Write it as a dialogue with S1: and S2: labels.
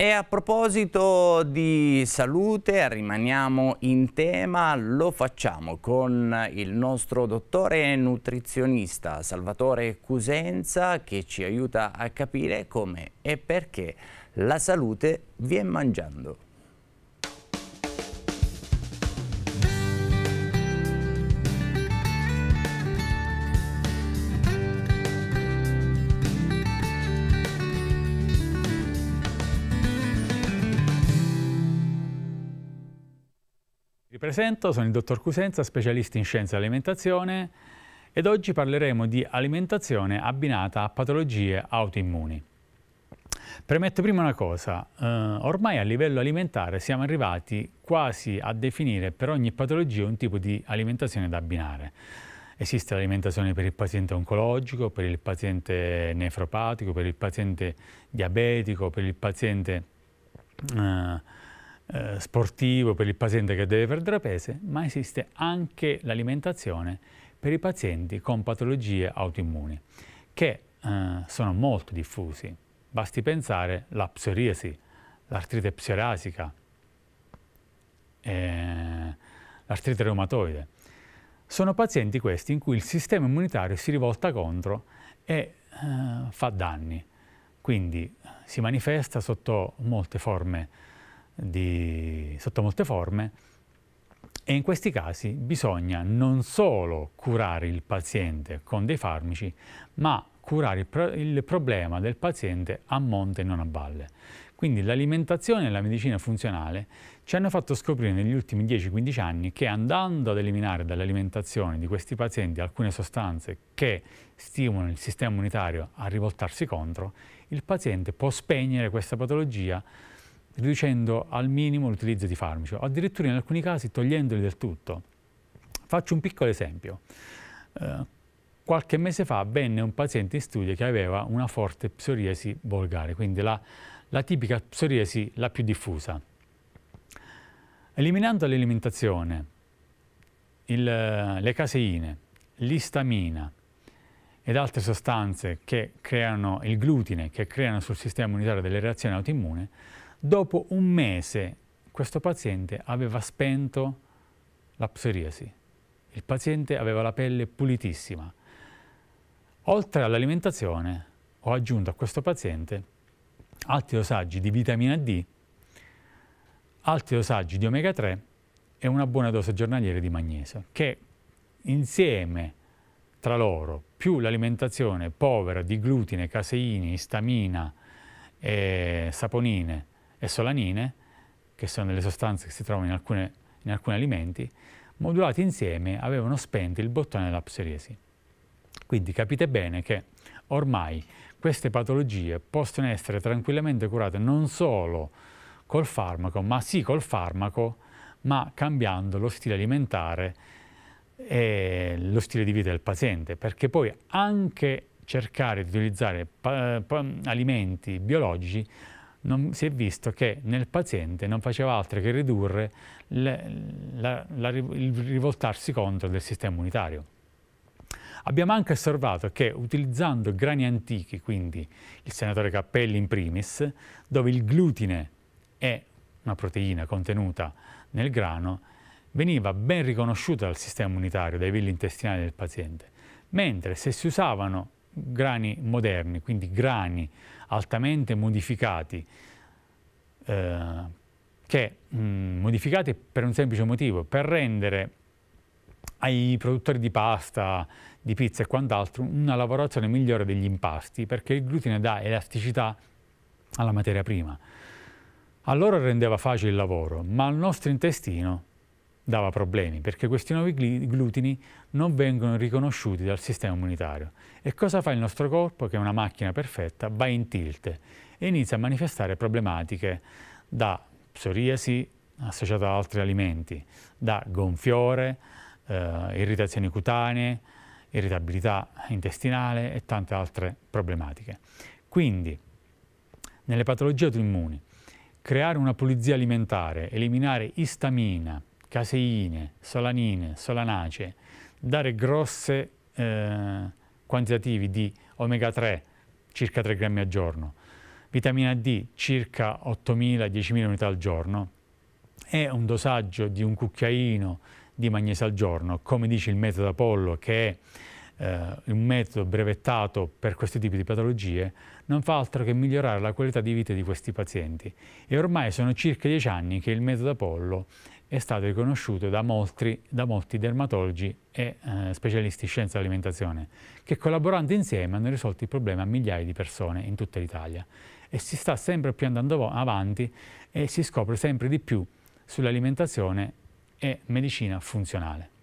S1: E a proposito di salute, rimaniamo in tema, lo facciamo con il nostro dottore nutrizionista Salvatore Cusenza che ci aiuta a capire come e perché la salute viene mangiando. Mi presento, sono il dottor Cusenza, specialista in scienze dell'alimentazione ed oggi parleremo di alimentazione abbinata a patologie autoimmuni. Premetto prima una cosa, eh, ormai a livello alimentare siamo arrivati quasi a definire per ogni patologia un tipo di alimentazione da abbinare. Esiste l'alimentazione per il paziente oncologico, per il paziente nefropatico, per il paziente diabetico, per il paziente... Eh, eh, sportivo per il paziente che deve perdere peso, ma esiste anche l'alimentazione per i pazienti con patologie autoimmuni, che eh, sono molto diffusi. Basti pensare alla psoriasi, l'artrite psoriasica, eh, l'artrite reumatoide. Sono pazienti questi in cui il sistema immunitario si rivolta contro e eh, fa danni, quindi eh, si manifesta sotto molte forme di, sotto molte forme e in questi casi bisogna non solo curare il paziente con dei farmaci, ma curare il, pro il problema del paziente a monte e non a valle. Quindi l'alimentazione e la medicina funzionale ci hanno fatto scoprire negli ultimi 10-15 anni che andando ad eliminare dall'alimentazione di questi pazienti alcune sostanze che stimolano il sistema immunitario a rivoltarsi contro, il paziente può spegnere questa patologia riducendo al minimo l'utilizzo di farmaci, o addirittura in alcuni casi togliendoli del tutto. Faccio un piccolo esempio. Eh, qualche mese fa venne un paziente in studio che aveva una forte psoriasi volgare, quindi la, la tipica psoriasi la più diffusa. Eliminando l'alimentazione, le caseine, l'istamina, ed altre sostanze che creano il glutine, che creano sul sistema immunitario delle reazioni autoimmune, Dopo un mese questo paziente aveva spento la psoriasi. Il paziente aveva la pelle pulitissima. Oltre all'alimentazione ho aggiunto a questo paziente altri dosaggi di vitamina D, altri dosaggi di omega 3 e una buona dose giornaliera di magnesio, che insieme tra loro, più l'alimentazione povera di glutine, caseini, istamina e saponine, e solanine, che sono delle sostanze che si trovano in, alcune, in alcuni alimenti, modulati insieme avevano spento il bottone della psoriasi. Quindi capite bene che ormai queste patologie possono essere tranquillamente curate non solo col farmaco, ma sì col farmaco, ma cambiando lo stile alimentare e lo stile di vita del paziente, perché poi anche cercare di utilizzare eh, alimenti biologici non, si è visto che nel paziente non faceva altro che ridurre le, la, la, il rivoltarsi contro del sistema immunitario. Abbiamo anche osservato che utilizzando grani antichi, quindi il senatore Cappelli in primis, dove il glutine è una proteina contenuta nel grano, veniva ben riconosciuta dal sistema immunitario, dai villi intestinali del paziente, mentre se si usavano grani moderni, quindi grani altamente modificati, eh, che mh, mm, modificati per un semplice motivo, per rendere ai produttori di pasta, di pizza e quant'altro una lavorazione migliore degli impasti, perché il glutine dà elasticità alla materia prima. Allora rendeva facile il lavoro, ma al nostro intestino dava problemi perché questi nuovi glutini non vengono riconosciuti dal sistema immunitario. E cosa fa il nostro corpo, che è una macchina perfetta? Va in tilt e inizia a manifestare problematiche da psoriasi associata ad altri alimenti, da gonfiore, eh, irritazioni cutanee, irritabilità intestinale e tante altre problematiche. Quindi, nelle patologie autoimmuni, creare una pulizia alimentare, eliminare istamina, caseine, solanine, solanacee, dare grosse eh, quantitativi di omega 3, circa 3 grammi al giorno, vitamina D circa 8.000-10.000 unità al giorno e un dosaggio di un cucchiaino di magnesio al giorno, come dice il metodo Apollo che è eh, un metodo brevettato per questi tipi di patologie, non fa altro che migliorare la qualità di vita di questi pazienti. E ormai sono circa 10 anni che il metodo Apollo è stato riconosciuto da molti, da molti dermatologi e eh, specialisti in scienza dell'alimentazione, che collaborando insieme hanno risolto il problema a migliaia di persone in tutta l'Italia. E si sta sempre più andando avanti e si scopre sempre di più sull'alimentazione e medicina funzionale.